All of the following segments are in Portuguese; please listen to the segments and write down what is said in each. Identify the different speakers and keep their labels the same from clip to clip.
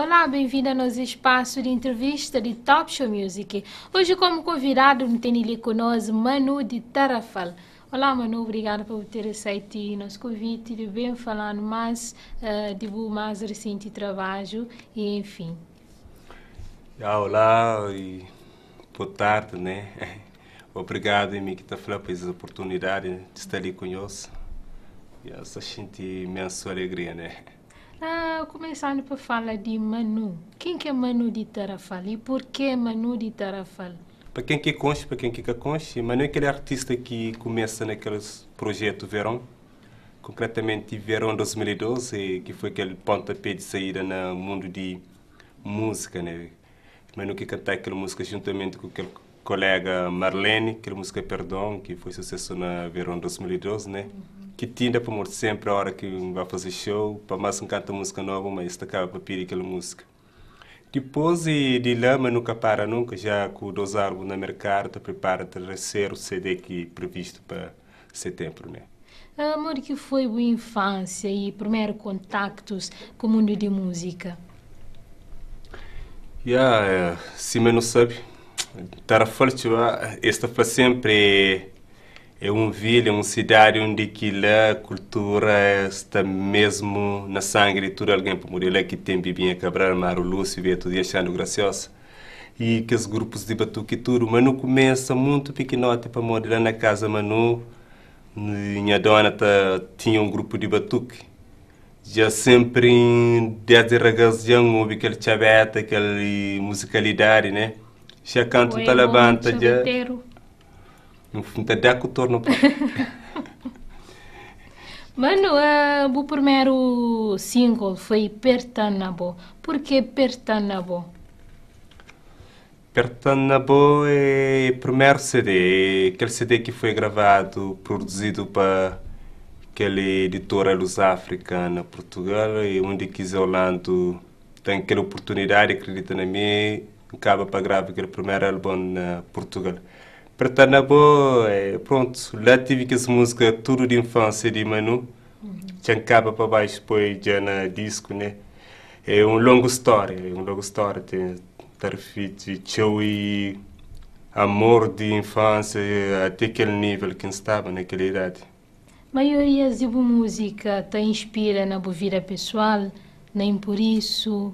Speaker 1: Olá, bem-vinda nos espaço de entrevista de Top Show Music. Hoje, como convidado, tem ali conosco Manu de Tarafal. Olá, Manu, obrigada por ter aceito nosso convite e bem falando mais uh, de do mais recente trabalho e enfim.
Speaker 2: olá e boa tarde, né? Obrigado, Miquita, tá pela oportunidade de estar ali conosco. E essa gente imensa alegria, né?
Speaker 1: Ah, começando por falar de Manu. Quem que é Manu de Tarafal e por que Manu de Tarafal?
Speaker 2: Para quem que conhece, para quem que conhece, Manu é aquele artista que começa naqueles projeto verão, concretamente verão 2012, que foi aquele pontapé de saída no mundo de música, né? Manu que canta aquela música juntamente com aquele colega Marlene, aquela música Perdão, que foi sucesso na verão 2012, né? Uhum que tinda para morrer sempre a hora que vai fazer show, para mais um canto música nova, mas destacava cá para pedir aquela música. Depois de lama nunca para nunca, já com dois álbuns no mercado, te prepara -te o terceiro CD que previsto para setembro, né?
Speaker 1: Amor, que foi a infância e primeiro contactos com o mundo de música?
Speaker 2: Yeah, se me não sabe, estar forte, esta para sempre é é uma vila, um cidade onde que a cultura está mesmo na sangue de tudo alguém para morrer lá que tem Bibinha Cabral, Maro Lúcio, Beto e Achando Graciosa. E que os grupos de batuque tudo, mas não começa muito pequenote para morrer lá na casa Manu. Minha dona tá, tinha um grupo de batuque. Já sempre desde ragazão houve aquele chabeta, aquela musicalidade, né? Já canto talabanta, já no fundo Mtadak torno pa.
Speaker 1: Mano, uh, eh, o primeiro single foi Pertanabo. Por que Pertanabo?
Speaker 2: Pertanabo é o primeiro CD, aquele CD que foi gravado, produzido para aquela editora luso-africana Portugal, e onde quis Orlando tem aquela oportunidade, acredita na mim, acaba para gravar aquele primeiro álbum na Portugal boa é, pronto, lá tive que essa música tudo de infância de Manu, chancaba uhum. para baixo, depois já na disco, né? É um longo história, é um longo história, tem feito show e amor de infância até aquele nível que estava naquela idade.
Speaker 1: A maioria tipo de música te inspira na vida pessoal, nem por isso.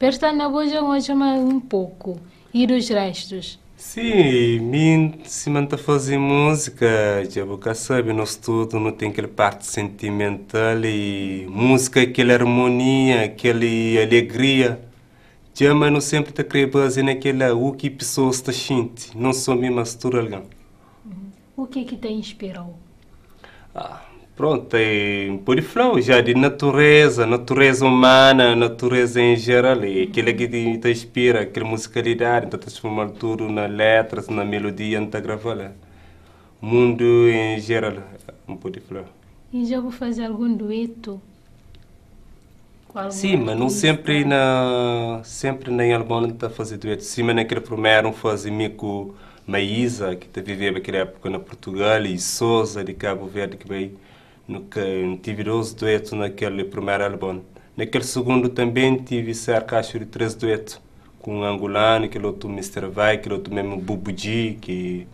Speaker 1: Perta na boja hoje é um pouco e dos restos.
Speaker 2: Sim, mim se manta fazer música, já boca sabe, nós tudo não tem aquela parte sentimental e música, aquela harmonia, aquela alegria. Já mas não sempre está querendo fazer naquela o que pessoas está sentindo, não só me mastura é alguém.
Speaker 1: Uhum. O que que te inspirou?
Speaker 2: Ah. Pronto, é pode falar já de natureza, natureza humana, natureza em geral, é aquilo que te inspira, aquela musicalidade, então transformando tudo na letras, na melodia, está gravando. Mundo em geral, pouco de falar.
Speaker 1: E já vou fazer algum dueto? Sim, mas não sempre
Speaker 2: na sempre na Albânia está a fazer dueto. Sim, mas naquele primeiro não fazia mico Maísa, que está vivendo naquela época na Portugal, e Souza de Cabo Verde que veio no que tive 12 duetos naquele primeiro álbum. Naquele segundo também tive cerca acho, de 13 duetos, com um angolano, aquele outro Mr. Vai, aquele outro mesmo Bubuji, que...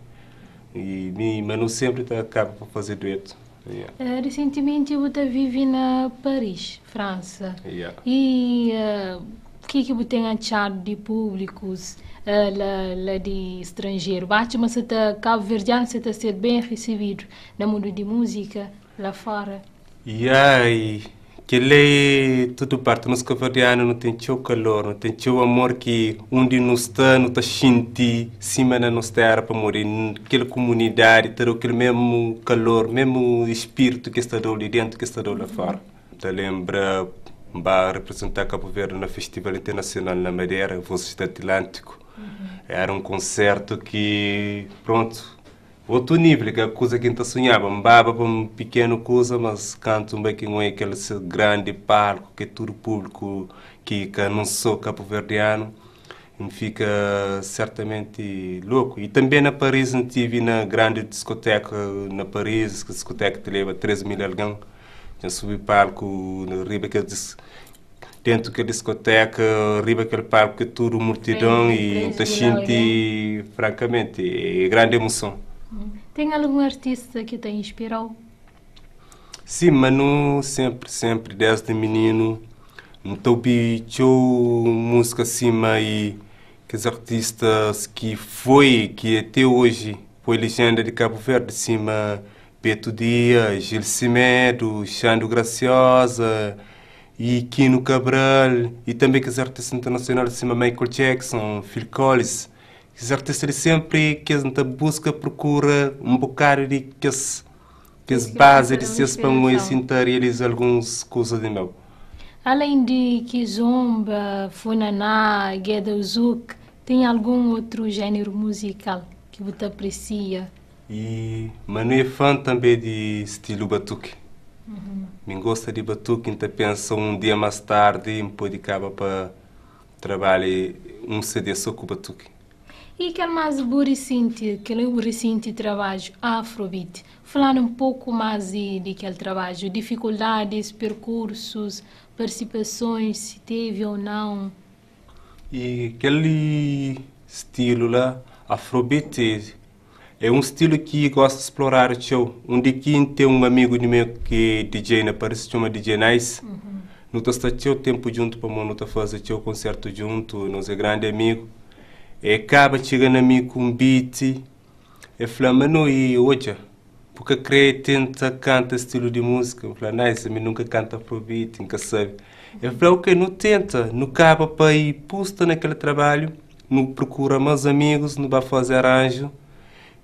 Speaker 2: E, e, mas não sempre acaba por fazer dueto. Yeah.
Speaker 1: Eh, recentemente você vive na Paris, França. Yeah. E eh, o uh, que é que você tem achado de públicos uh, eh, lá, lá de estrangeiro? Bate, mas você está cabo-verdiano, você está sendo bem recebido no mundo de música? lá fora.
Speaker 2: Yai, que lei tudo parte nos cavadianos não tem o calor, não tem o amor que onde nós está, não está senti, cima na nossa terra para morrer, naquela comunidade, ter aquele mesmo calor, mesmo espírito que está ali dentro, que está lá fora. Te lembra, vai representar Cabo Verde no Festival Internacional na Madeira, Vozes do Atlântico. Mm-hmm. Era um concerto que, pronto, Outro nível é que a coisa que a gente sonhava, mbaba para uma pequena coisa, mas canto um que em aquele grande palco que é tudo público que, não sou cabo-verdiano, fica certamente louco. E também na Paris, eu tive na grande discoteca na Paris, que a discoteca te leva 13 mil alguém, eu subi palco na riba que dentro da discoteca, riba aquele palco que é tudo multidão e muita gente, francamente, é grande emoção.
Speaker 1: Tem algum artista que te inspirou?
Speaker 2: Sim, Manu sempre, sempre, desde menino. Então, bicho, música acima e aqueles os artistas que foi, que é até hoje foi legenda de Cabo Verde, cima Beto Dias, Gil Cimedo, Xando Graciosa e Kino Cabral, e também aqueles os artistas internacionais, cima Michael Jackson, Phil Collins, os artistas sempre que a busca procura um bocado de que as que as bases de seus pães sentar eles alguns coisas de novo
Speaker 1: além de kizomba funaná gedozuk tem algum outro gênero musical que você aprecia
Speaker 2: e manu é fã também de estilo batuque uhum. me gosta de batuque então pensa um dia mais tarde me pode acabar para trabalhar um CD só com batuque
Speaker 1: e que é mais recente, que é recente trabalho afrobeat. Falando um pouco mais de que trabalho, dificuldades, percursos, participações, se teve ou não.
Speaker 2: E aquele estilo lá, afrobeat, é um estilo que gosto de explorar, tchau. Um de que tem um amigo de meu que é DJ na Paris, chama DJ Nice. Uhum. Nós estamos tempo junto para está fazer o concerto junto, nós é grande amigo é acaba chegando a mim com um beat e fala, mas não e hoje, porque crê tenta canta estilo de música, eu falo, não, isso nunca canta pro beat, nunca sabe. Eu falo, ok, não tenta, não acaba para ir pusta naquele trabalho, não procura mais amigos, não vai fazer arranjo,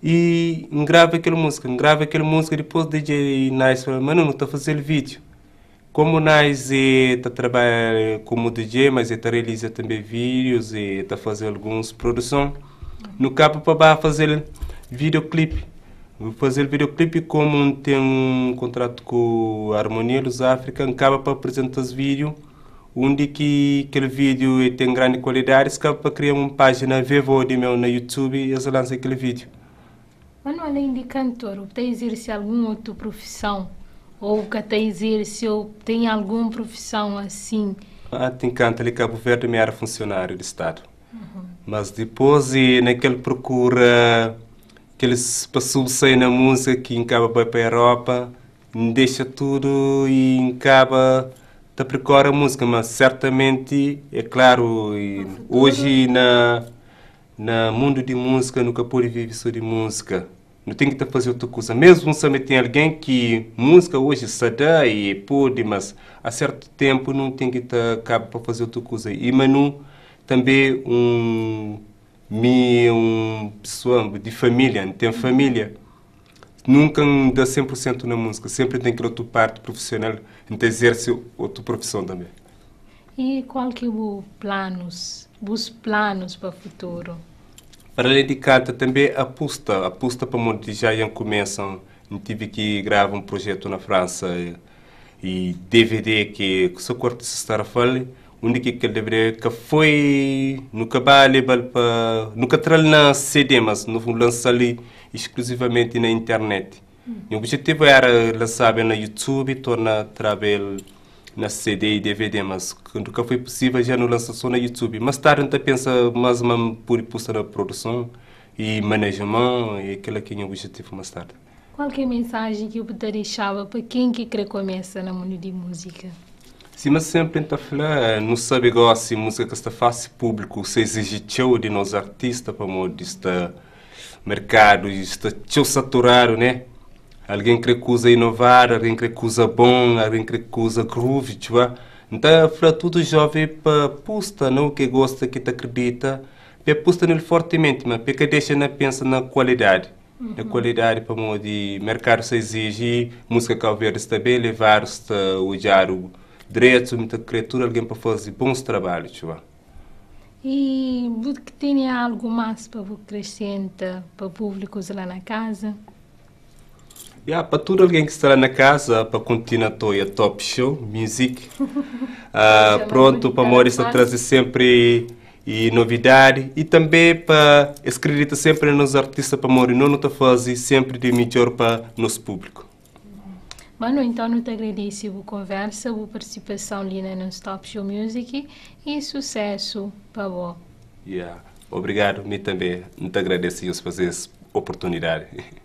Speaker 2: e grava aquela música, grava aquela música, depois DJ Nice fala, mano, não estou fazendo vídeo. Como nós está é, trabalhando como DJ, mas está é, realizando também vídeos e está fazendo algumas produções. No campo para fazer videoclipe. Vou fazer videoclipe como tem um contrato com a Harmonia Luz África, acaba para apresentar os vídeos, onde que aquele vídeo tem grande qualidade, acaba para criar uma página vivo de meu na YouTube e eles lançam aquele vídeo.
Speaker 1: Mas além de cantor, você exercido alguma outra profissão? ou cataizeiro, se eu tenho alguma profissão assim?
Speaker 2: Até ah, enquanto ali Cabo Verde me era é funcionário de Estado. Uhum. Mas depois, e naquele procura que ele passou sair na música que encaba vai para a Europa, deixa tudo e encaba da precora a música, mas certamente, é claro, hoje na, na mundo de música nunca pude viver só de música não tem que tá fazer outra coisa. Mesmo também tem alguém que música hoje se dá e pode, mas a certo tempo não tem que estar tá, cabo para fazer outra coisa. E Manu também um me um pessoa de família, não tem família. Nunca dá 100% na música, sempre tem que outra parte profissional, então exerce outra profissão também.
Speaker 1: E qual que é os planos, os planos para o futuro?
Speaker 2: Para além de canta, também aposta, aposta para onde já começam. Eu tive que gravar um projeto na França e DVD que, que se corta se estar a falar, onde que ele deveria que foi no Cabal para nunca tral na CD, mas não vou lançar ali exclusivamente na internet. Hum. O objetivo era lançar na YouTube, tornar travel na CD e DVD, mas quando que foi possível já não lançou só na YouTube. Mas tarde ainda pensa mais uma por impulso na produção e management e aquele que é o objetivo mais tarde.
Speaker 1: Qual é a mensagem que eu te deixava para quem que quer começar na mundo de música?
Speaker 2: Sim, mas sempre tenta falar, eh, não sabe igual assim, música que está fácil público, se exige de nós artistas para modo este mercado, está saturado, né? alguém que recusa inovar, alguém que recusa bom, alguém que recusa groove, tchua. Então, para tudo jovem, para pusta, não que gosta, que te acredita, para pusta nele fortemente, mas para que deixa na pensa na qualidade. Uhum. Na qualidade, para o de mercado se exige, música está também, levar-se a olhar o direito, muita criatura, alguém para fazer bons trabalhos, tchua.
Speaker 1: E que tem algo mais para acrescentar para o público lá na casa?
Speaker 2: Yeah, para todo alguém que estará na casa, para continuar a top show, music. Uh, pronto, para Maurício trazer sempre e novidade e também para escrever sempre nos artistas para morrer não nota fazer sempre de melhor para nosso público
Speaker 1: Mano, então não te agradeço a conversa, a participação ali no Stop Show Music e sucesso para você.
Speaker 2: Yeah. Obrigado, me também. Muito agradeço por fazer essa oportunidade.